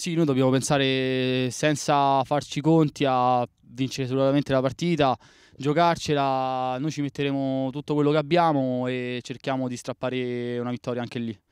Sì, noi dobbiamo pensare senza farci conti a vincere sicuramente la partita, giocarcela, noi ci metteremo tutto quello che abbiamo e cerchiamo di strappare una vittoria anche lì.